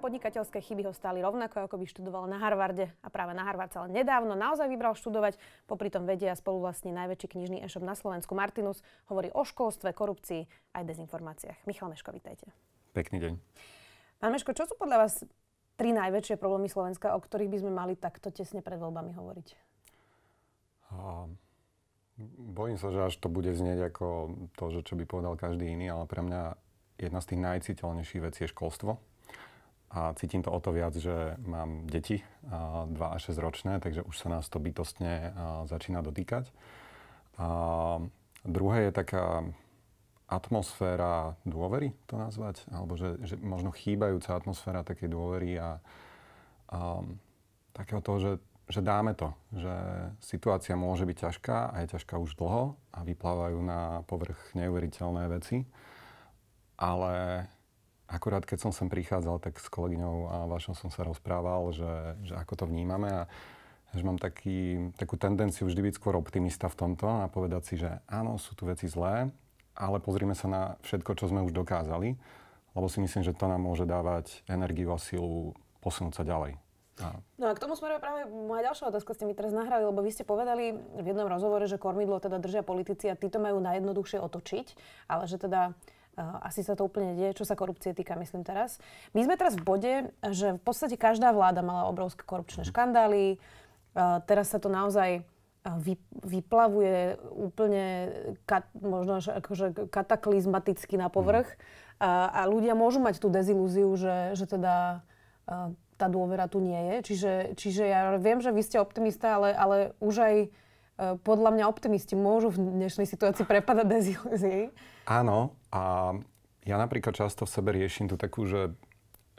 podnikateľské chyby ho stáli rovnako, ako by študoval na Harvarde. A práve na Harvard sa len nedávno naozaj vybral študovať, popri tom vedia vlastne najväčší knižný e-shop na Slovensku Martinus, hovorí o školstve, korupcii aj dezinformáciách. Michal Meško, vítajte. Pekný deň. Pán Meško, čo sú podľa vás tri najväčšie problémy Slovenska, o ktorých by sme mali takto tesne pred voľbami hovoriť? A bojím sa, že až to bude znieť ako to, že čo by povedal každý iný, ale pre mňa jedna z tých najciteľnejších vecí je školstvo. A cítim to o to viac, že mám deti, 2 až 6 ročné, takže už sa nás to bytostne začína dotýkať. A druhé je taká atmosféra dôvery, to nazvať, alebo že, že možno chýbajúca atmosféra takej dôvery a, a takého toho, že, že dáme to, že situácia môže byť ťažká a je ťažká už dlho a vyplávajú na povrch neuveriteľné veci, ale akurát keď som sem prichádzal, tak s kolegyňou a vašom som sa rozprával, že, že ako to vnímame a že mám taký, takú tendenciu vždy byť skôr optimista v tomto a povedať si, že áno, sú tu veci zlé, ale pozrime sa na všetko, čo sme už dokázali, lebo si myslím, že to nám môže dávať energiu a silu posunúť sa ďalej. A... No a k tomu smeruje práve moja ďalšia otázka, ste mi teraz nahrali, lebo vy ste povedali v jednom rozhovore, že kormidlo teda držia politici a títo majú najjednoduchšie otočiť, ale že teda Eh, asi sa to úplne deje, čo sa korupcie týka, myslím teraz. My sme teraz v bode, že v podstate každá vláda mala obrovské korupčné mhm. škandály, eh, teraz sa to naozaj eh, vyplavuje úplne kat, možno až akože kataklizmaticky na povrch mhm. a, a ľudia môžu mať tú dezilúziu, že, že teda tá dôvera tu nie je. Čiže, čiže ja viem, že vy ste optimista, ale, ale už aj podľa mňa optimisti môžu v dnešnej situácii prepadať ilúzií. Áno, a ja napríklad často v sebe riešim tu takú, že,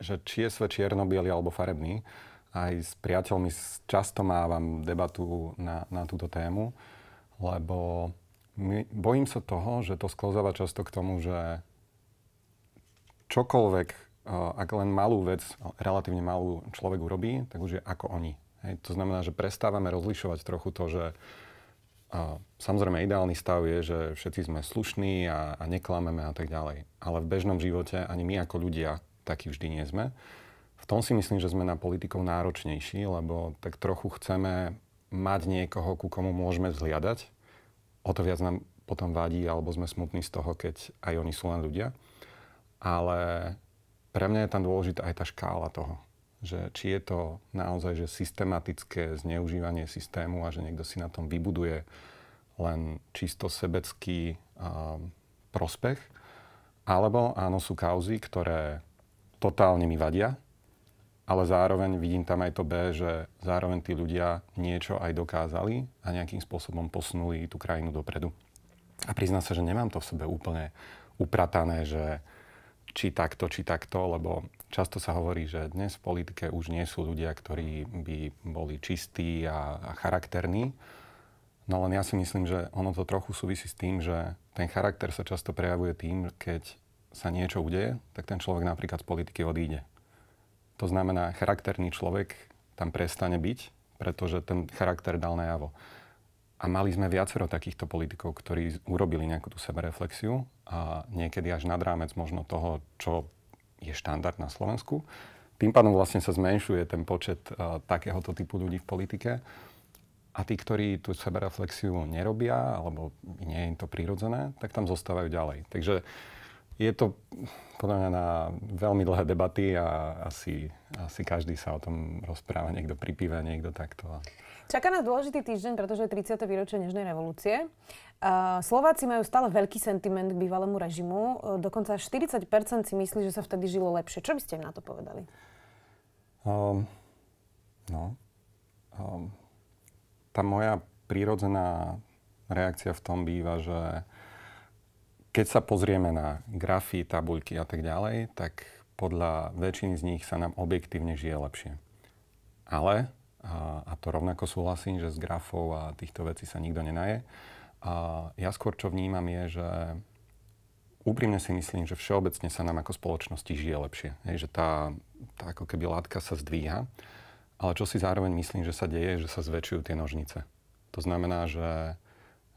že či je svet čierno alebo farebný. Aj s priateľmi často mávam debatu na, na túto tému, lebo my, bojím sa toho, že to sklzáva často k tomu, že čokoľvek, e, ak len malú vec, e, relatívne malú človek urobí, tak už je ako oni. Hej, to znamená, že prestávame rozlišovať trochu to, že uh, a samozrejme, ideálny stav je, že všetci sme slušní a, a neklameme a tak ďalej. Ale v bežnom živote ani my ako ľudia takí vždy nie sme. V tom si myslím, že sme na politikov náročnejší, lebo tak trochu chceme mať niekoho, ku komu môžeme vzhliadať. O to viac nám potom vadí, alebo sme smutní z toho, keď aj oni sú len ľudia. Ale pre mňa je tam dôležitá aj tá škála toho že či je to naozaj že systematické zneužívanie systému a že niekto si na tom vybuduje len čisto sebecký a, prospech, alebo áno, sú kauzy, ktoré totálne mi vadia, ale zároveň vidím tam aj to B, že zároveň tí ľudia niečo aj dokázali a nejakým spôsobom posunuli tú krajinu dopredu. A priznám sa, že nemám to v sebe úplne upratané, že či takto, či takto, lebo Často sa hovorí, že dnes v politike už nie sú ľudia, ktorí by boli čistí a, a charakterní. No len ja si myslím, že ono to trochu súvisí s tým, že ten charakter sa často prejavuje tým, keď sa niečo udeje, tak ten človek napríklad z politiky odíde. To znamená, charakterný človek tam prestane byť, pretože ten charakter dal najavo. A mali sme viacero takýchto politikov, ktorí urobili nejakú tú sebereflexiu a niekedy až nad rámec možno toho, čo je štandard na Slovensku. Tým pádom vlastne sa zmenšuje ten počet uh, takéhoto typu ľudí v politike. A tí, ktorí tú sebereflexiu nerobia, alebo nie je im to prirodzené, tak tam zostávajú ďalej. Takže je to podľa mňa na veľmi dlhé debaty a asi, asi každý sa o tom rozpráva, niekto pripíva, niekto takto. Čaká nás dôležitý týždeň, pretože je 30. výročie Nežnej revolúcie. Slováci majú stále veľký sentiment k bývalému režimu. E, dokonca 40% si myslí, že sa vtedy žilo lepšie. Čo by ste im na to povedali? Um, no. Um, tá moja prírodzená reakcia v tom býva, že keď sa pozrieme na grafy, tabuľky a tak ďalej, tak podľa väčšiny z nich sa nám objektívne žije lepšie. Ale a, a to rovnako súhlasím, že z grafov a týchto vecí sa nikto nenaje. A ja skôr čo vnímam je, že úprimne si myslím, že všeobecne sa nám ako spoločnosti žije lepšie. Hej, že tá, tá ako keby látka sa zdvíha. Ale čo si zároveň myslím, že sa deje, že sa zväčšujú tie nožnice. To znamená, že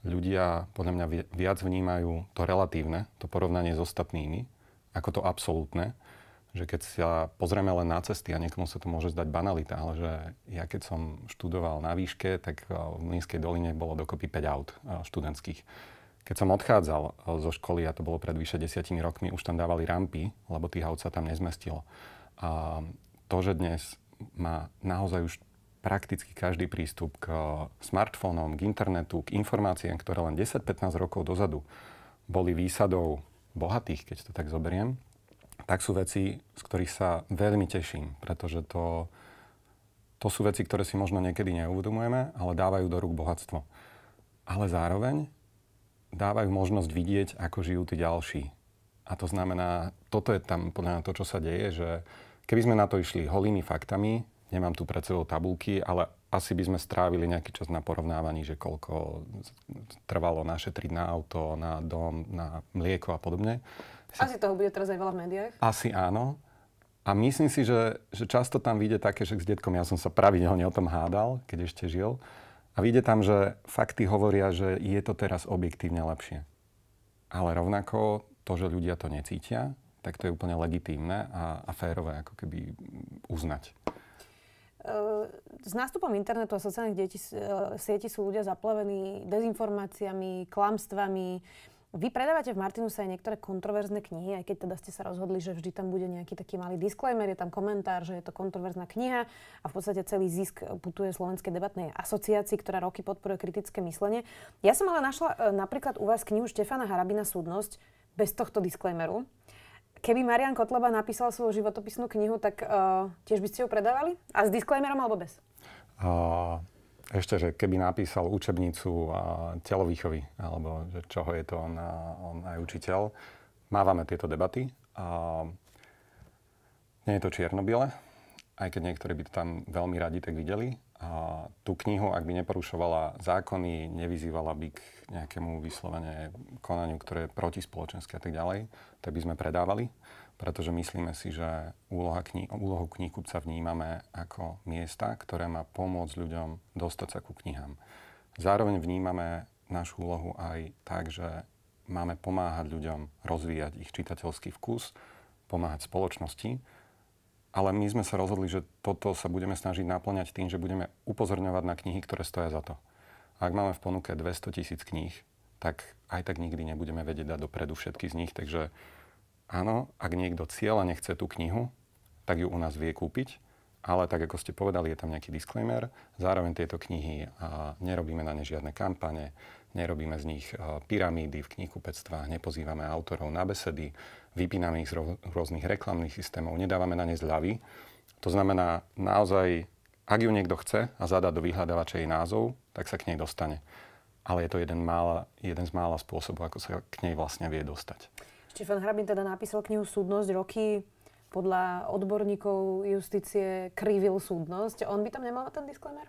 ľudia podľa mňa viac vnímajú to relatívne, to porovnanie s ostatnými, ako to absolútne že keď sa pozrieme len na cesty a niekomu sa to môže zdať banalita, ale že ja keď som študoval na výške, tak e, v Mlinskej doline bolo dokopy 5 aut e, študentských. Keď som odchádzal e, zo školy, a to bolo pred vyše desiatimi rokmi, už tam dávali rampy, lebo tých aut sa tam nezmestilo. A to, že dnes má naozaj už prakticky každý prístup k smartfónom, k internetu, k informáciám, ktoré len 10-15 rokov dozadu boli výsadou bohatých, keď to tak zoberiem, tak sú veci, z ktorých sa veľmi teším, pretože to, to sú veci, ktoré si možno niekedy neuvedomujeme, ale dávajú do rúk bohatstvo. Ale zároveň dávajú možnosť vidieť, ako žijú tí ďalší. A to znamená, toto je tam podľa mňa to, čo sa deje, že keby sme na to išli holými faktami, nemám tu pred sebou tabulky, ale asi by sme strávili nejaký čas na porovnávaní, že koľko trvalo naše tri na auto, na dom, na mlieko a podobne. Asi toho bude teraz aj veľa v médiách. Asi áno. A myslím si, že, že často tam vyjde také, že s detkom, ja som sa pravidelne o tom hádal, keď ešte žil, a vyjde tam, že fakty hovoria, že je to teraz objektívne lepšie. Ale rovnako to, že ľudia to necítia, tak to je úplne legitímne a, a férové ako keby uznať. E, s nástupom internetu a sociálnych e, sietí sú ľudia zaplavení dezinformáciami, klamstvami, vy predávate v Martinuse aj niektoré kontroverzné knihy, aj keď teda ste sa rozhodli, že vždy tam bude nejaký taký malý disclaimer, je tam komentár, že je to kontroverzná kniha a v podstate celý zisk putuje Slovenskej debatnej asociácii, ktorá roky podporuje kritické myslenie. Ja som ale našla e, napríklad u vás knihu Štefana Harabina Súdnosť bez tohto disclaimeru. Keby Marian Kotleba napísal svoju životopisnú knihu, tak uh, tiež by ste ju predávali? A s disclaimerom alebo bez? Uh... Ešte, že keby napísal učebnicu telovýchovy, alebo že čoho je to on, on aj učiteľ, mávame tieto debaty. A nie je to čierno aj keď niektorí by to tam veľmi radi tak videli. A tú knihu, ak by neporušovala zákony, nevyzývala by k nejakému vyslovene konaniu, ktoré je protispoločenské a tak ďalej, tak by sme predávali pretože myslíme si, že úloha kni- úlohu knihkupca vnímame ako miesta, ktoré má pomôcť ľuďom dostať sa ku knihám. Zároveň vnímame našu úlohu aj tak, že máme pomáhať ľuďom rozvíjať ich čitateľský vkus, pomáhať spoločnosti, ale my sme sa rozhodli, že toto sa budeme snažiť naplňať tým, že budeme upozorňovať na knihy, ktoré stoja za to. A ak máme v ponuke 200 tisíc kníh, tak aj tak nikdy nebudeme vedieť dať dopredu všetky z nich, takže Áno, ak niekto cieľa nechce tú knihu, tak ju u nás vie kúpiť, ale tak ako ste povedali, je tam nejaký disclaimer. Zároveň tieto knihy a nerobíme na ne žiadne kampane, nerobíme z nich pyramídy v knihkupectvách, nepozývame autorov na besedy, vypíname ich z rôznych reklamných systémov, nedávame na ne zľavy. To znamená, naozaj, ak ju niekto chce a zadá do vyhľadávača jej názov, tak sa k nej dostane. Ale je to jeden, mála, jeden z mála spôsobov, ako sa k nej vlastne vie dostať. Štefan Hrabin teda napísal knihu Súdnosť roky podľa odborníkov justície krivil súdnosť. On by tam nemal ten disclaimer?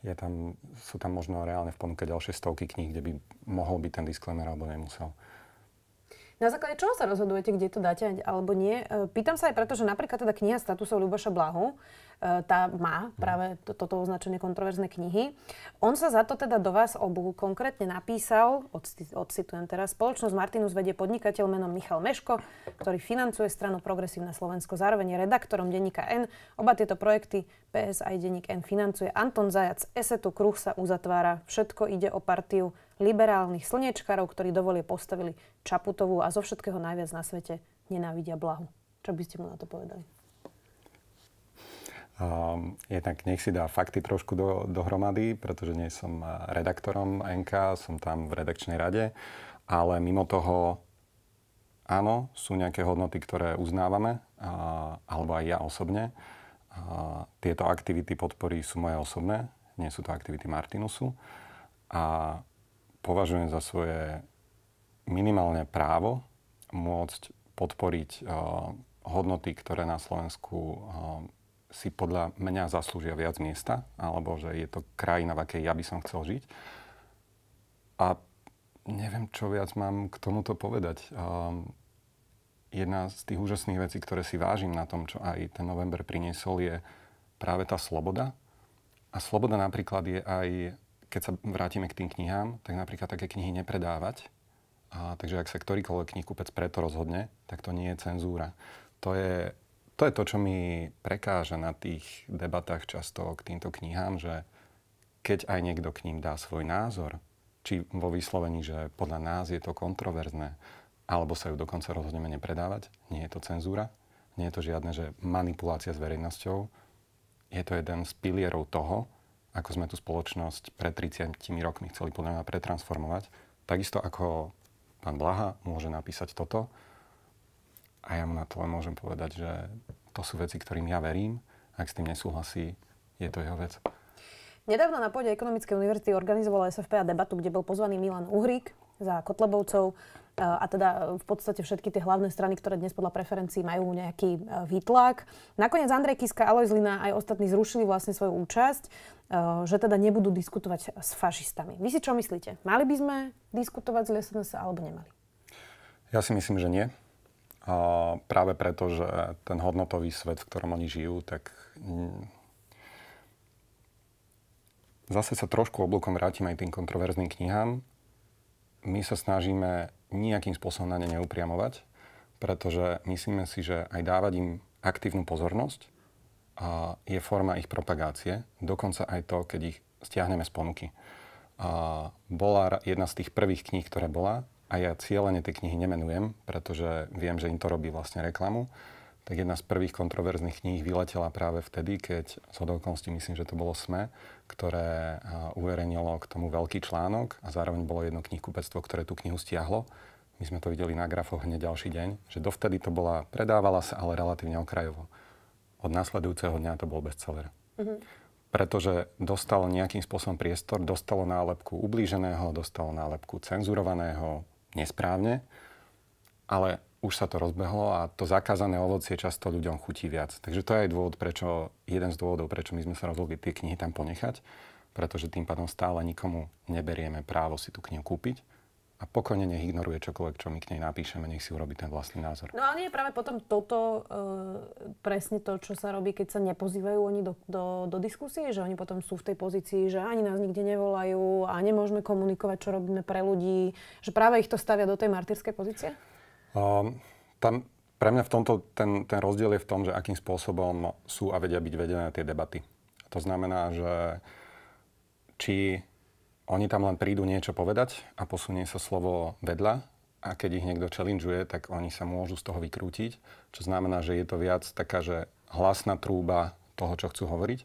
Je tam, sú tam možno reálne v ponuke ďalšie stovky kníh, kde by mohol byť ten disclaimer alebo nemusel. Na základe čoho sa rozhodujete, kde to dáte alebo nie? E, pýtam sa aj preto, že napríklad teda kniha statusov Ľuboša Blahu Eh, tá má práve to, toto označenie kontroverzné knihy. On sa za to teda do vás obu konkrétne napísal, odcitujem teraz, spoločnosť Martinus vedie podnikateľ menom Michal Meško, ktorý financuje stranu Progresívne Slovensko, zároveň je redaktorom denníka N. Oba tieto projekty PS aj denník N financuje Anton Zajac, Esetu Kruh sa uzatvára, všetko ide o partiu liberálnych slnečkarov, ktorí dovolie postavili Čaputovú a zo všetkého najviac na svete nenávidia Blahu. Čo by ste mu na to povedali? Um, jednak nech si dá fakty trošku do, dohromady, pretože nie som eh, redaktorom NK, som tam v redakčnej rade, ale mimo toho áno, sú nejaké hodnoty, ktoré uznávame, a, eh, alebo aj ja osobne. A, eh, tieto aktivity podpory sú moje osobné, nie sú to aktivity Martinusu. A považujem za svoje minimálne právo môcť podporiť a, hodnoty, ktoré na Slovensku si podľa mňa zaslúžia viac miesta, alebo že je to krajina, v akej ja by som chcel žiť. A neviem, čo viac mám k tomuto povedať. Um, jedna z tých úžasných vecí, ktoré si vážim na tom, čo aj ten november priniesol, je práve tá sloboda. A sloboda napríklad je aj, keď sa vrátime k tým knihám, tak napríklad také knihy nepredávať. A, takže ak sa ktorýkoľvek knihkupec preto rozhodne, tak to nie je cenzúra. To je to je to, čo mi prekáža na tých debatách často k týmto knihám, že keď aj niekto k ním dá svoj názor, či vo vyslovení, že podľa nás je to kontroverzné, alebo sa ju dokonca rozhodneme nepredávať, nie je to cenzúra, nie je to žiadne, že manipulácia s verejnosťou, je to jeden z pilierov toho, ako sme tú spoločnosť pred 30 rokmi chceli podľa mňa pretransformovať. Takisto ako pán Blaha môže napísať toto, a ja mu na to len môžem povedať, že to sú veci, ktorým ja verím. Ak s tým nesúhlasí, je to jeho vec. Nedávno na pôde Ekonomickej univerzity organizovala SFPA debatu, kde bol pozvaný Milan Uhrík za Kotlebovcov eh, a teda eh, v podstate všetky tie hlavné strany, ktoré dnes podľa preferencií majú nejaký eh, výtlak. Nakoniec Andrej Kiska, Alois Lina aj ostatní zrušili vlastne svoju účasť, že teda nebudú diskutovať s fašistami. Vy si čo myslíte? Mali by sme diskutovať s SNS alebo nemali? Ja si myslím, že nie práve preto, že ten hodnotový svet, v ktorom oni žijú, tak mm, zase sa trošku oblúkom vrátim aj tým kontroverzným knihám. My sa snažíme nejakým spôsobom na ne neupriamovať, pretože myslíme si, že aj dávať im aktívnu pozornosť a je forma ich propagácie, dokonca aj to, keď ich stiahneme z ponuky. A bola jedna z tých prvých kníh, ktorá bola, a ja cieľene tie knihy nemenujem, pretože viem, že im to robí vlastne reklamu, tak jedna z prvých kontroverzných kníh vyletela práve vtedy, keď z okolností myslím, že to bolo SME, ktoré uverejnilo k tomu veľký článok a zároveň bolo jedno knihkupectvo, ktoré tú knihu stiahlo. My sme to videli na grafoch hneď ďalší deň, že dovtedy to bola, predávala sa, ale relatívne okrajovo. Od následujúceho dňa to bol bestseller. Mm-hmm pretože dostal nejakým spôsobom priestor, dostalo nálepku ublíženého, dostalo nálepku cenzurovaného, nesprávne, ale už sa to rozbehlo a to zakázané ovocie často ľuďom chutí viac. Takže to je aj dôvod, prečo, jeden z dôvodov, prečo my sme sa rozhodli tie knihy tam ponechať, pretože tým pádom stále nikomu neberieme právo si tú knihu kúpiť a pokojne nech ignoruje čokoľvek, čo my k nej napíšeme, nech si urobí ten vlastný názor. No ale nie je práve potom toto e, presne to, čo sa robí, keď sa nepozývajú oni do, do, do diskusie, že oni potom sú v tej pozícii, že ani nás nikde nevolajú a nemôžeme komunikovať, čo robíme pre ľudí, že práve ich to stavia do tej martyrskej pozície? Um, tam, pre mňa v tomto ten, ten rozdiel je v tom, že akým spôsobom sú a vedia byť vedené tie debaty. To znamená, že či oni tam len prídu niečo povedať a posunie sa slovo vedľa a keď ich niekto challengeuje, tak oni sa môžu z toho vykrútiť, čo znamená, že je to viac taká, že hlasná trúba toho, čo chcú hovoriť.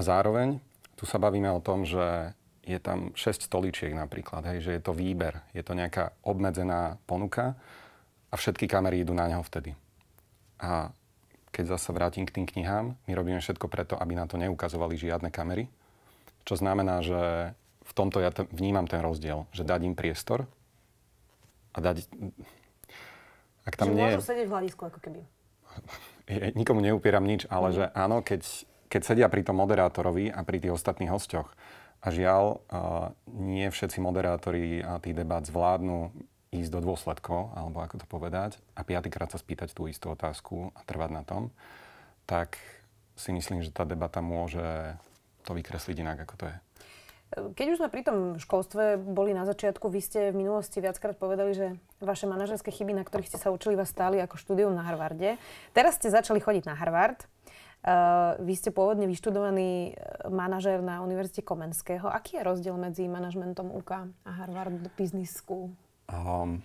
A zároveň tu sa bavíme o tom, že je tam 6 stoličiek napríklad, hej, že je to výber, je to nejaká obmedzená ponuka a všetky kamery idú na neho vtedy. A keď zase vrátim k tým knihám, my robíme všetko preto, aby na to neukazovali žiadne kamery, čo znamená, že v tomto ja t- vnímam ten rozdiel, že dať im priestor a dať... Ak tam že nie... môžu sedieť v hľadisku ako keby. Ja nikomu neupieram nič, ale mm. že áno, keď, keď sedia pri tom moderátorovi a pri tých ostatných hostiach a žiaľ, uh, nie všetci moderátori a tí debát zvládnu ísť do dôsledkov, alebo ako to povedať, a piatýkrát sa spýtať tú istú otázku a trvať na tom, tak si myslím, že tá debata môže to vykresliť inak, ako to je. Keď už sme pri tom školstve boli na začiatku, vy ste v minulosti viackrát povedali, že vaše manažerské chyby, na ktorých ste sa učili, vás stáli ako štúdium na Harvarde. Teraz ste začali chodiť na Harvard. Uh, vy ste pôvodne vyštudovaný eh, manažer na Univerzite Komenského. Aký je rozdiel medzi manažmentom UK a Harvard Business School? Um,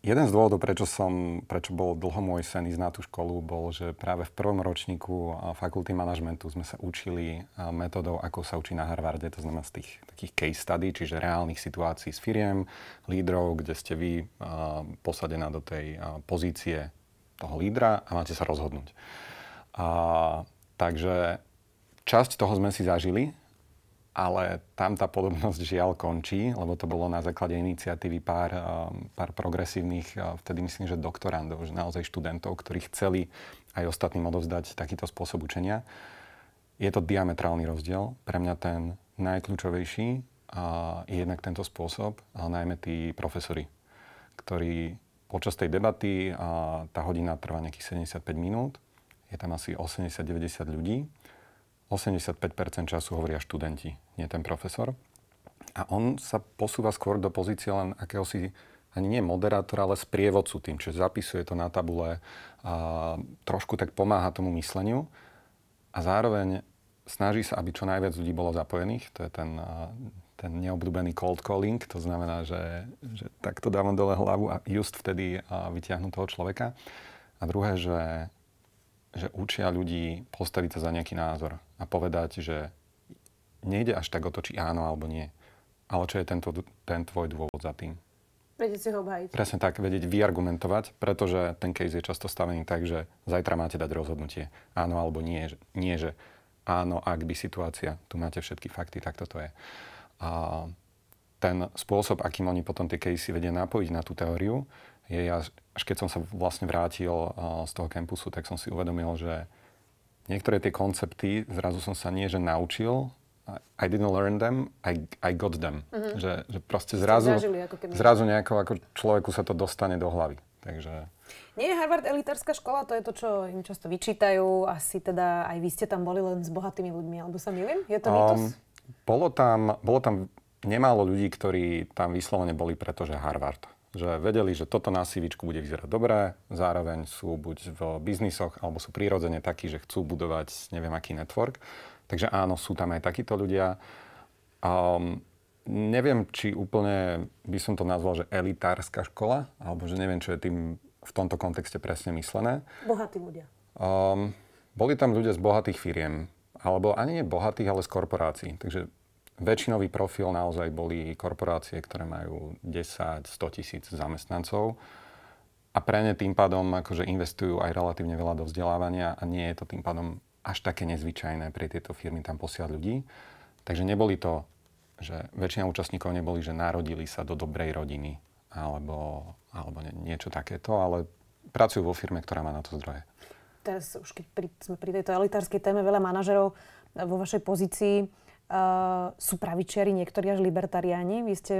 Jeden z dôvodov, prečo, som, prečo bol dlho môj sen ísť na tú školu, bol, že práve v prvom ročníku fakulty manažmentu sme sa učili metodou, ako sa učí na Harvarde, to znamená z tých takých case study, čiže reálnych situácií s firiem, lídrov, kde ste vy posadená do tej pozície toho lídra a máte sa rozhodnúť. A, takže časť toho sme si zažili ale tam tá podobnosť žiaľ končí, lebo to bolo na základe iniciatívy pár, eh, pár progresívnych, eh, vtedy myslím, že doktorandov, že naozaj študentov, ktorí chceli aj ostatným odovzdať takýto spôsob učenia. Je to diametrálny rozdiel. Pre mňa ten najkľúčovejší eh, je jednak tento spôsob, ale najmä tí profesori, ktorí počas tej debaty, tá hodina trvá nejakých 75 minút, je tam asi 80-90 ľudí, 85 času hovoria študenti, nie ten profesor. A on sa posúva skôr do pozície len akéhosi ani nie moderátora, ale sprievodcu tým, čiže zapisuje to na tabule a trošku tak pomáha tomu mysleniu a zároveň snaží sa, aby čo najviac ľudí bolo zapojených. To je ten, eh, ten neobľúbený cold calling, to znamená, že, že takto dávam dole hlavu a just vtedy eh, vyťahnu toho človeka. A druhé, že, že učia ľudí postaviť sa za nejaký názor a povedať, že nejde až tak o to, či áno alebo nie, ale čo je tento, ten tvoj dôvod za tým. Vedieť si ho obhajiť. Presne tak, vedieť vyargumentovať, pretože ten case je často stavený tak, že zajtra máte dať rozhodnutie. Áno alebo nie, že, nie, že áno, ak by situácia, tu máte všetky fakty, tak toto je. A ten spôsob, akým oni potom tie casey vedia napojiť na tú teóriu, je, až keď som sa vlastne vrátil z toho kampusu, tak som si uvedomil, že niektoré tie koncepty zrazu som sa nie, že naučil, I didn't learn them, I, I got them. Mm-hmm. Že, že proste zrazu, zažili, ako keby... zrazu nejako ako človeku sa to dostane do hlavy. Takže... Nie je Harvard elitárska škola, to je to, čo im často vyčítajú. Asi teda aj vy ste tam boli len s bohatými ľuďmi, alebo sa milím? Je to ehm, mýtus? Um, bolo, tam, bolo tam nemálo ľudí, ktorí tam vyslovene boli, pretože Harvard že vedeli, že toto na sívičku bude vyzerať dobré, zároveň sú buď v biznisoch, alebo sú prirodzene takí, že chcú budovať neviem aký network. Takže áno, sú tam aj takíto ľudia. Um, neviem, či úplne by som to nazval, že elitárska škola, alebo že neviem, čo je tým v tomto kontexte presne myslené. Bohatí ľudia. Um, boli tam ľudia z bohatých firiem, alebo ani nie bohatých, ale z korporácií. Takže väčšinový profil naozaj boli korporácie, ktoré majú 10-100 tisíc zamestnancov a pre ne tým pádom akože investujú aj relatívne veľa do vzdelávania a nie je to tým pádom až také nezvyčajné pre tieto firmy tam posiať ľudí. Takže neboli to, že väčšina účastníkov neboli, že narodili sa do dobrej rodiny alebo, alebo niečo takéto, ale pracujú vo firme, ktorá má na to zdroje. Teraz už keď pri, sme pri tejto elitárskej téme veľa manažerov vo vašej pozícii Uh, sú pravičiari, niektorí až libertariáni. Vy ste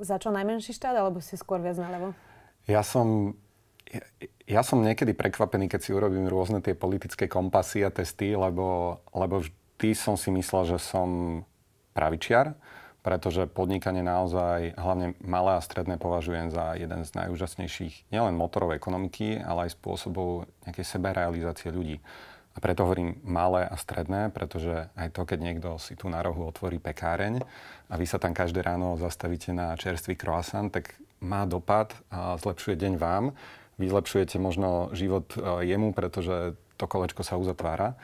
za čo najmenší štát, alebo ste skôr viac nalevo? Ja som ja, ja som niekedy prekvapený, keď si urobím rôzne tie politické kompasy a testy, lebo, lebo vždy som si myslel, že som pravičiar, pretože podnikanie naozaj, hlavne malé a stredné, považujem za jeden z najúžasnejších nielen motorov ekonomiky, ale aj spôsobov nejakej seberealizácie ľudí. Preto hovorím malé a stredné, pretože aj to, keď niekto si tu na rohu otvorí pekáreň a vy sa tam každé ráno zastavíte na čerstvý croissant, tak má dopad a zlepšuje deň vám. Vy zlepšujete možno život e, jemu, pretože to kolečko sa uzatvára.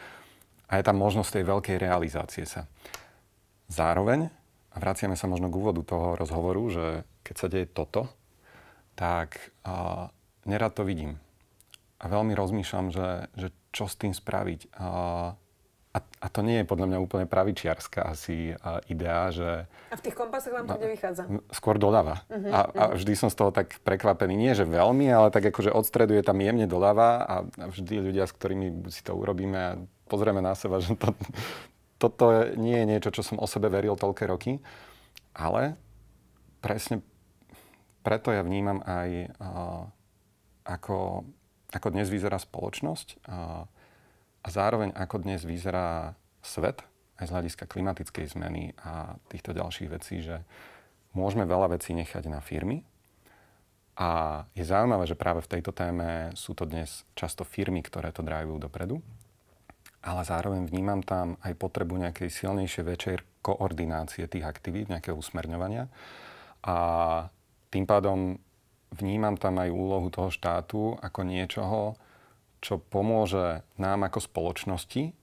A je tam možnosť tej veľkej realizácie sa. Zároveň, a vraciame sa možno k úvodu toho rozhovoru, že keď sa deje toto, tak a, e, nerad to vidím. A veľmi rozmýšľam, že, že čo s tým spraviť. A, a to nie je podľa mňa úplne pravičiarská asi ideá, idea, že... A v tých kompasoch vám to no, nevychádza? Skôr doľava. Uh-huh, a, uh-huh. a mhm. vždy som z toho tak prekvapený. Nie, že veľmi, ale tak akože odstreduje tam jemne doľava a, a vždy ľudia, s ktorými si to urobíme a pozrieme na seba, že to, toto nie je niečo, čo som o sebe veril toľké roky. Ale presne preto ja vnímam aj uh, ako ako dnes vyzerá spoločnosť a, a zároveň ako dnes vyzerá svet aj z hľadiska klimatickej zmeny a týchto ďalších vecí, že môžeme veľa vecí nechať na firmy. A je zaujímavé, že práve v tejto téme sú to dnes často firmy, ktoré to drajú dopredu. Ale zároveň vnímam tam aj potrebu nejakej silnejšej väčšej koordinácie tých aktivít, nejakého usmerňovania. A tým pádom vnímam tam aj úlohu toho štátu ako niečoho, čo pomôže nám ako spoločnosti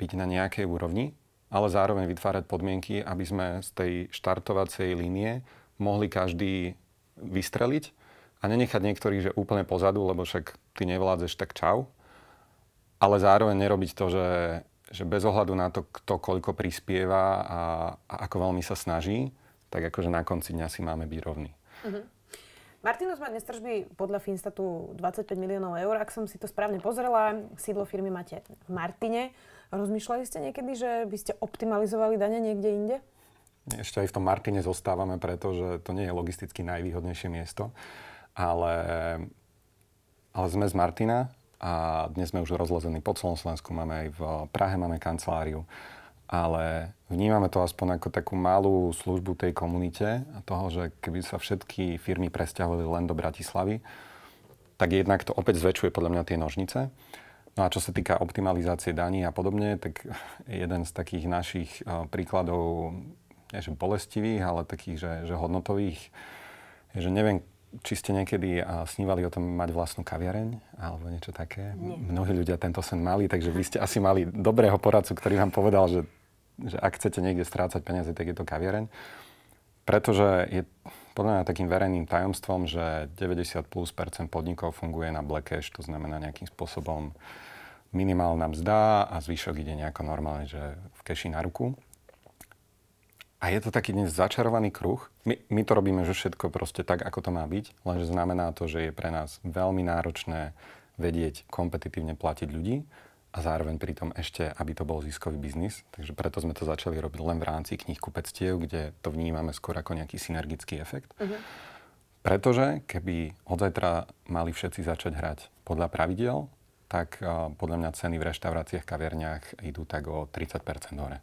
byť na nejakej úrovni, ale zároveň vytvárať podmienky, aby sme z tej štartovacej línie mohli každý vystreliť a nenechať niektorých, že úplne pozadu, lebo však ty nevládzeš, tak čau. Ale zároveň nerobiť to, že, že bez ohľadu na to, kto koľko prispieva a, a ako veľmi sa snaží, tak akože na konci dňa si máme byť rovní. Uh-huh. Martinus má dnes tržby podľa Finstatu 25 miliónov eur. Ak som si to správne pozrela, sídlo firmy máte v Martine. Rozmýšľali ste niekedy, že by ste optimalizovali dane niekde inde? Ešte aj v tom Martine zostávame, pretože to nie je logisticky najvýhodnejšie miesto. Ale, ale sme z Martina a dnes sme už rozlezení po celom Slovensku. Máme aj v Prahe, máme kanceláriu ale vnímame to aspoň ako takú malú službu tej komunite a toho, že keby sa všetky firmy presťahovali len do Bratislavy, tak jednak to opäť zväčšuje podľa mňa tie nožnice. No a čo sa týka optimalizácie daní a podobne, tak jeden z takých našich e, príkladov, nie že bolestivých, ale takých, že, že hodnotových, je, že neviem, či ste niekedy e, snívali o tom mať vlastnú kaviareň alebo niečo také? No. Mnohí ľudia tento sen mali, takže vy ste asi mali dobrého poradcu, ktorý vám povedal, že že ak chcete niekde strácať peniaze, tak je to kaviareň. Pretože je podľa mňa takým verejným tajomstvom, že 90 plus percent podnikov funguje na black cash, to znamená nejakým spôsobom minimálna mzda a zvyšok ide nejako normálne, že v keši na ruku. A je to taký dnes začarovaný kruh. My, my to robíme, že všetko proste tak, ako to má byť, lenže znamená to, že je pre nás veľmi náročné vedieť kompetitívne platiť ľudí, a zároveň pritom ešte, aby to bol ziskový biznis. Takže preto sme to začali robiť len v rámci knihkupectiev, kde to vnímame skôr ako nejaký synergický efekt. Uh-huh. Pretože keby od zajtra mali všetci začať hrať podľa pravidel, tak uh, podľa mňa ceny v reštauráciách, kaverniach idú tak o 30 hore.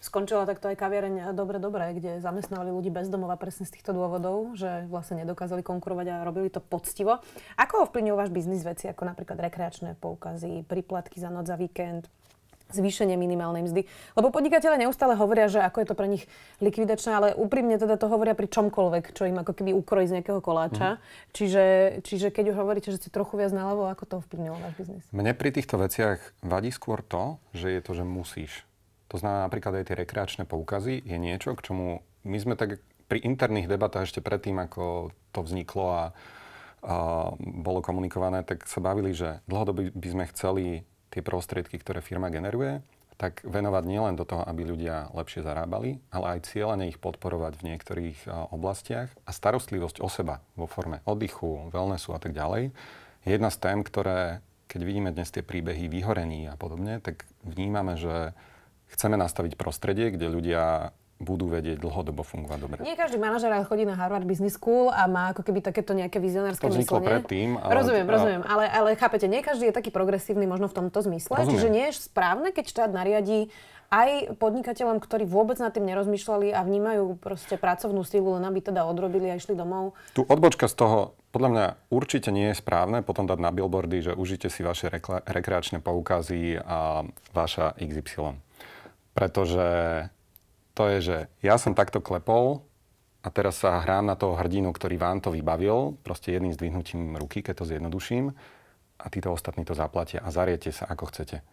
Skončila takto aj kaviareň Dobre Dobre, kde zamestnávali ľudí bez domova presne z týchto dôvodov, že vlastne nedokázali konkurovať a robili to poctivo. Ako ovplyvňujú váš biznis veci, ako napríklad rekreačné poukazy, príplatky za noc, za víkend, zvýšenie minimálnej mzdy. Lebo podnikateľe neustále hovoria, že ako je to pre nich likvidačné, ale úprimne teda to hovoria pri čomkoľvek, čo im ako keby ukrojí z nejakého koláča. Mm. Čiže, čiže keď už hovoríte, že ste trochu viac naľavo, ako to ovplyvnilo váš biznis? Mne pri týchto veciach vadí skôr to, že je to, že musíš. To znamená napríklad aj tie rekreačné poukazy je niečo, k čomu my sme tak pri interných debatách ešte predtým, ako to vzniklo a, a bolo komunikované, tak sa bavili, že dlhodobo by sme chceli tie prostriedky, ktoré firma generuje, tak venovať nielen do toho, aby ľudia lepšie zarábali, ale aj cieľene ich podporovať v niektorých oblastiach. A starostlivosť o seba vo forme oddychu, wellnessu a tak ďalej je jedna z tém, ktoré, keď vidíme dnes tie príbehy vyhorení a podobne, tak vnímame, že chceme nastaviť prostredie, kde ľudia budú vedieť dlhodobo fungovať dobre. Nie každý manažer chodí na Harvard Business School a má ako keby takéto nejaké vizionárske myslenie. To vzniklo myslenie. predtým. Ale, rozumiem, a... rozumiem. Ale, ale chápete, nie každý je taký progresívny možno v tomto zmysle. Rozumiem. Čiže nie je správne, keď štát nariadí aj podnikateľom, ktorí vôbec nad tým nerozmýšľali a vnímajú proste pracovnú sílu, len aby teda odrobili a išli domov. Tu odbočka z toho podľa mňa určite nie je správne potom dať na billboardy, že užite si vaše rekla- rekreačné poukazy a vaša XY. Pretože to je, že ja som takto klepol a teraz sa hrám na toho hrdinu, ktorý vám to vybavil, proste jedným zdvihnutím ruky, keď to zjednoduším, a títo ostatní to zaplatia a zariete sa ako chcete.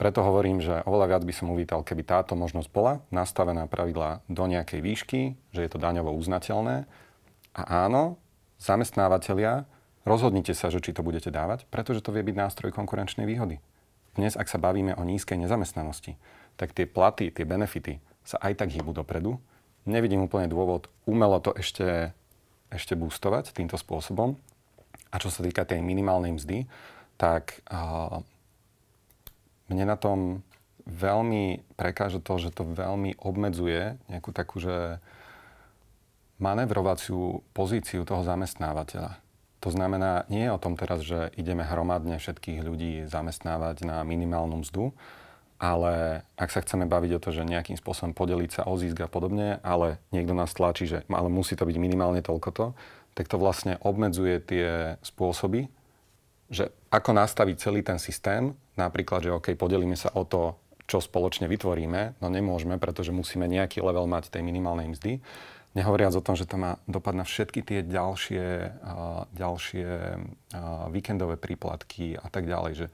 Preto hovorím, že oveľa viac by som uvítal, keby táto možnosť bola nastavená pravidla do nejakej výšky, že je to daňovo uznateľné. A áno, zamestnávateľia, rozhodnite sa, že či to budete dávať, pretože to vie byť nástroj konkurenčnej výhody. Dnes, ak sa bavíme o nízkej nezamestnanosti, tak tie platy, tie benefity sa aj tak hýbu dopredu. Nevidím úplne dôvod umelo to ešte, ešte boostovať týmto spôsobom. A čo sa týka tej minimálnej mzdy, tak uh, mne na tom veľmi prekáže to, že to veľmi obmedzuje nejakú takú, že manevrovaciu pozíciu toho zamestnávateľa. To znamená, nie je o tom teraz, že ideme hromadne všetkých ľudí zamestnávať na minimálnu mzdu, ale ak sa chceme baviť o to, že nejakým spôsobom podeliť sa o zisk a podobne, ale niekto nás tlačí, že ale musí to byť minimálne toľkoto, tak to vlastne obmedzuje tie spôsoby, že ako nastaviť celý ten systém, napríklad, že OK, podelíme sa o to, čo spoločne vytvoríme, no nemôžeme, pretože musíme nejaký level mať tej minimálnej mzdy. Nehovoriac o tom, že to má dopad na všetky tie ďalšie, ďalšie víkendové príplatky a tak ďalej, že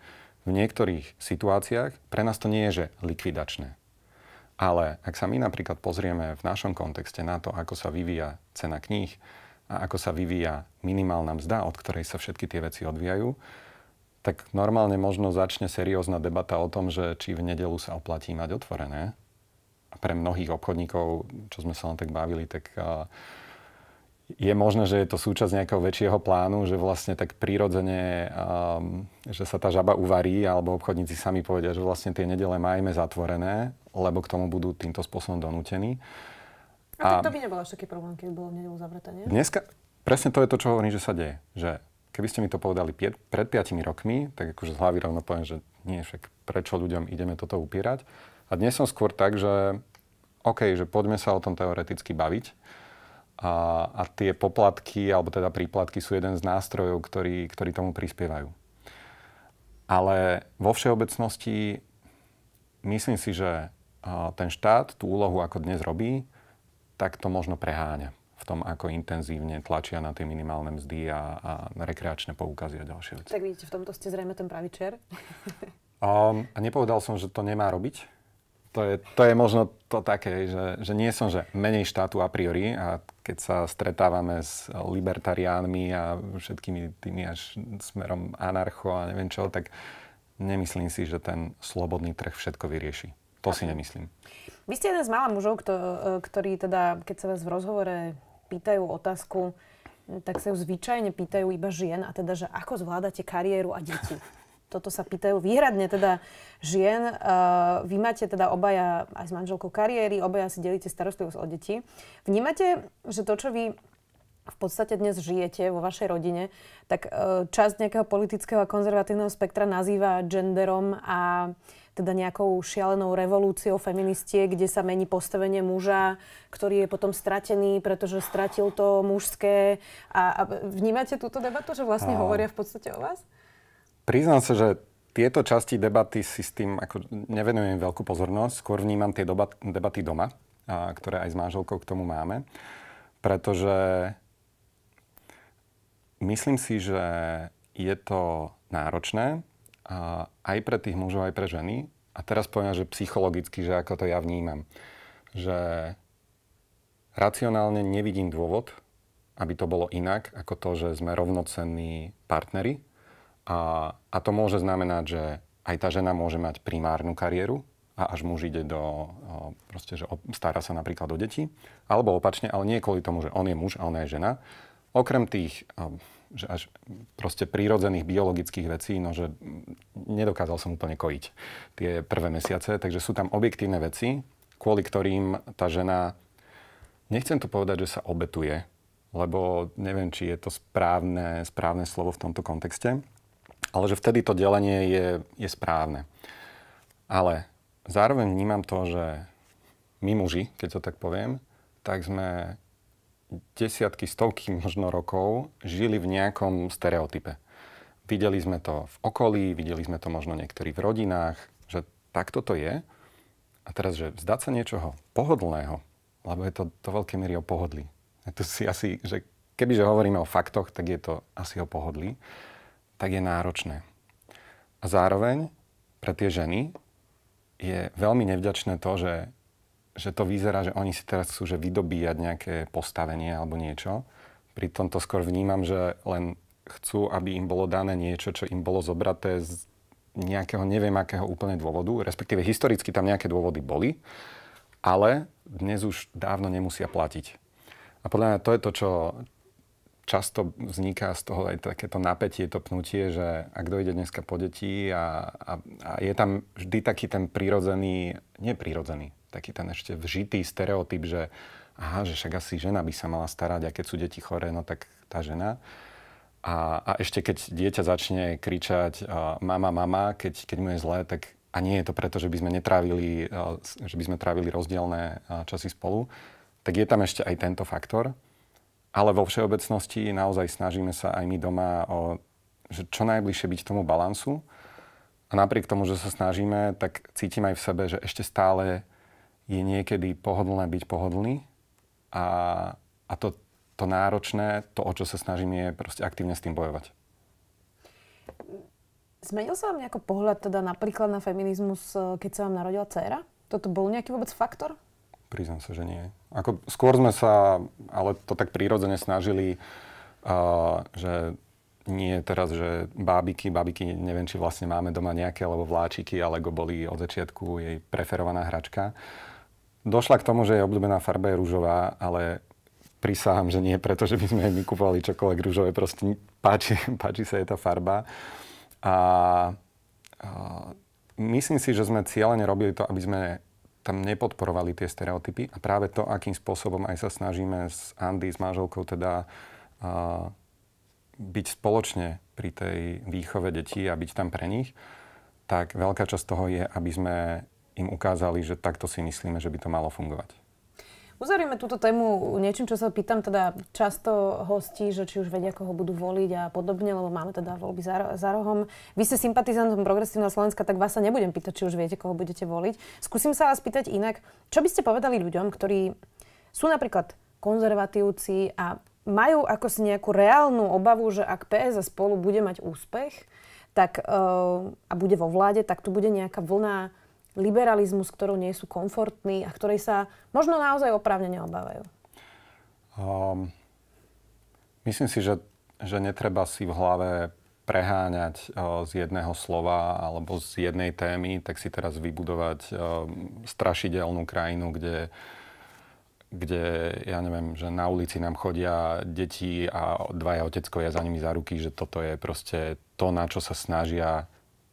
v niektorých situáciách pre nás to nie je, že likvidačné. Ale ak sa my napríklad pozrieme v našom kontexte na to, ako sa vyvíja cena kníh a ako sa vyvíja minimálna mzda, od ktorej sa všetky tie veci odvíjajú, tak normálne možno začne seriózna debata o tom, že či v nedelu sa oplatí mať otvorené. A pre mnohých obchodníkov, čo sme sa len tak bavili, tak uh, je možné, že je to súčasť nejakého väčšieho plánu, že vlastne tak prírodzene, um, ehm, že sa tá žaba uvarí, alebo obchodníci sami povedia, že vlastne tie nedele majme zatvorené, lebo k tomu budú týmto spôsobom donútení. A, a tak to by nebol až taký problém, keby bolo nedelu zavreté, nie? Dneska, presne to je to, čo hovorím, že sa deje. Že keby ste mi to povedali pie, pred 5 rokmi, tak akože z hlavy rovno poviem, že nie, však prečo ľuďom ideme toto upírať. A dnes som skôr tak, že OK, že poďme sa o tom teoreticky baviť a, a tie poplatky, alebo teda príplatky sú jeden z nástrojov, ktorý, ktorý tomu prispievajú. Ale vo všeobecnosti myslím si, že ten štát tú úlohu, ako dnes robí, tak to možno preháňa v tom, ako intenzívne tlačia na tie minimálne mzdy a, a rekreačné poukazy a ďalšie veci. Tak vidíte, v tomto ste zrejme ten pravičer. um, a nepovedal som, že to nemá robiť to je, to je možno to také, že, že nie som že menej štátu a priori a keď sa stretávame s libertariánmi a všetkými tými až smerom anarcho a neviem čo, tak nemyslím si, že ten slobodný trh všetko vyrieši. To si nemyslím. Vy ste jeden z malých mužov, e, ktorí teda, keď sa vás v rozhovore pýtajú otázku, e, tak sa ju zvyčajne pýtajú iba žien a teda, že ako zvládate kariéru a deti. toto sa pýtajú výhradne teda žien. Eh, vy máte teda obaja aj s manželkou kariéry, obaja si delíte starostlivosť o deti. Vnímate, že to, čo vy v podstate dnes žijete vo vašej rodine, tak eh, časť nejakého politického a konzervatívneho spektra nazýva genderom a teda nejakou šialenou revolúciou feministie, kde sa mení postavenie muža, ktorý je potom stratený, pretože stratil to mužské. A, a vnímate túto debatu, že vlastne a... hovoria v podstate o vás? Priznám sa, že tieto časti debaty si s tým ako nevenujem veľkú pozornosť. Skôr vnímam tie debaty doma, a, ktoré aj s manželkou k tomu máme. Pretože myslím si, že je to náročné a, aj pre tých mužov, aj pre ženy. A teraz poviem, že psychologicky, že ako to ja vnímam. Že racionálne nevidím dôvod, aby to bolo inak ako to, že sme rovnocenní partneri a, a to môže znamenať, že aj tá žena môže mať primárnu kariéru a až muž ide do, proste, že stará sa napríklad o deti, alebo opačne, ale nie kvôli tomu, že on je muž a ona je žena. Okrem tých že až proste prírodzených biologických vecí, no že nedokázal som úplne kojiť tie prvé mesiace, takže sú tam objektívne veci, kvôli ktorým tá žena, nechcem to povedať, že sa obetuje, lebo neviem, či je to správne, správne slovo v tomto kontexte, ale že vtedy to delenie je, je správne. Ale zároveň vnímam to, že my muži, keď to tak poviem, tak sme desiatky, stovky možno rokov žili v nejakom stereotype. Videli sme to v okolí, videli sme to možno niektorí v rodinách, že takto to je. A teraz, že vzdať sa niečoho pohodlného, lebo je to do veľkej miery o pohodlí. to si asi, že kebyže hovoríme o faktoch, tak je to asi o pohodlí tak je náročné. A zároveň pre tie ženy je veľmi nevďačné to, že, že to vyzerá, že oni si teraz chcú že vydobíjať nejaké postavenie alebo niečo. Pri tomto skôr vnímam, že len chcú, aby im bolo dané niečo, čo im bolo zobraté z nejakého neviem akého úplne dôvodu, respektíve historicky tam nejaké dôvody boli, ale dnes už dávno nemusia platiť. A podľa mňa to je to, čo, často vzniká z toho aj takéto napätie, to pnutie, že ak dojde dneska po deti a, a, a je tam vždy taký ten prírodzený, neprirodzený, taký ten ešte vžitý stereotyp, že aha, že však asi žena by sa mala starať a keď sú deti choré, no tak tá žena. A, a ešte keď dieťa začne kričať mama, mama, keď, keď mu je zlé, tak a nie je to preto, že by sme netrávili, že by sme trávili rozdielne časy spolu, tak je tam ešte aj tento faktor. Ale vo všeobecnosti naozaj snažíme sa aj my doma o že čo najbližšie byť tomu balansu. A napriek tomu, že sa snažíme, tak cítim aj v sebe, že ešte stále je niekedy pohodlné byť pohodlný. A, a to, to náročné, to, o čo sa snažím, je proste aktívne s tým bojovať. Zmenil sa vám nejaký pohľad teda napríklad na feminizmus, eh, keď sa vám narodila dcéra? Toto bol nejaký vôbec faktor? Priznám sa, že nie. Ako, skôr sme sa, ale to tak prírodzene snažili, uh, že nie teraz, že bábiky, bábiky neviem, či vlastne máme doma nejaké, alebo vláčiky, ale go boli od začiatku jej preferovaná hračka. Došla k tomu, že jej obľúbená farba je rúžová, ale prisahám, že nie, pretože by sme jej my kupovali čokoľvek rúžové, proste páči, páči sa jej tá farba. A, a myslím si, že sme cieľene robili to, aby sme tam nepodporovali tie stereotypy a práve to, akým spôsobom aj sa snažíme s Andy, s manželkou teda uh, byť spoločne pri tej výchove detí a byť tam pre nich, tak veľká časť toho je, aby sme im ukázali, že takto si myslíme, že by to malo fungovať. Uzavrieme túto tému niečím, čo sa pýtam teda často hostí, že či už vedia, koho budú voliť a podobne, lebo máme teda voľby za, za rohom. Vy ste sympatizantom progresívna Slovenska, tak vás sa nebudem pýtať, či už viete, koho budete voliť. Skúsim sa vás pýtať inak, čo by ste povedali ľuďom, ktorí sú napríklad konzervatívci a majú ako si nejakú reálnu obavu, že ak PS a spolu bude mať úspech, tak, uh, a bude vo vláde, tak tu bude nejaká vlna liberalizmu, s ktorou nie sú komfortní a ktorej sa možno naozaj oprávne obávajú? Um, ehm, myslím si, že, že netreba si v hlave preháňať e, z jedného slova alebo z jednej témy, tak si teraz vybudovať e, strašidelnú krajinu, kde, kde ja neviem, že na ulici nám chodia deti a dvaja oteckovia za nimi za ruky, že toto je proste to, na čo sa snažia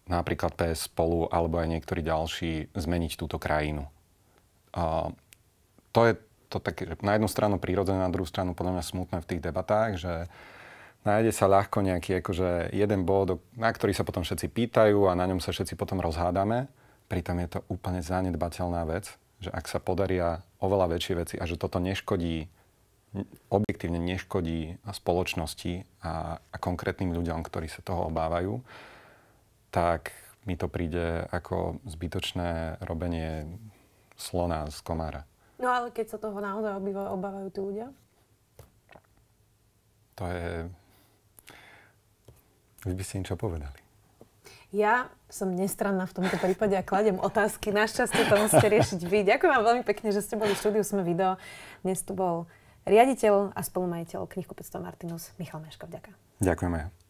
napríklad PS spolu alebo aj niektorí ďalší zmeniť túto krajinu. A to je to také, že na jednu stranu prírodzené, na druhú stranu podľa mňa smutné v tých debatách, že nájde sa ľahko nejaký akože jeden bod, na ktorý sa potom všetci pýtajú a na ňom sa všetci potom rozhádame. Pritom je to úplne zanedbateľná vec, že ak sa podaria oveľa väčšie veci a že toto neškodí, objektívne neškodí spoločnosti a, a konkrétnym ľuďom, ktorí sa toho obávajú, tak mi to príde ako zbytočné robenie slona z komára. No ale keď sa toho naozaj obávajú tí ľudia? To je... Vy by ste čo povedali. Ja som nestranná v tomto prípade a kladem otázky. Našťastie to musíte riešiť vy. Ďakujem vám veľmi pekne, že ste boli v štúdiu Sme video. Dnes tu bol riaditeľ a spolumajiteľ knihkupectva Martinus Michal Meškov. Ďakujem. Ďakujem aj.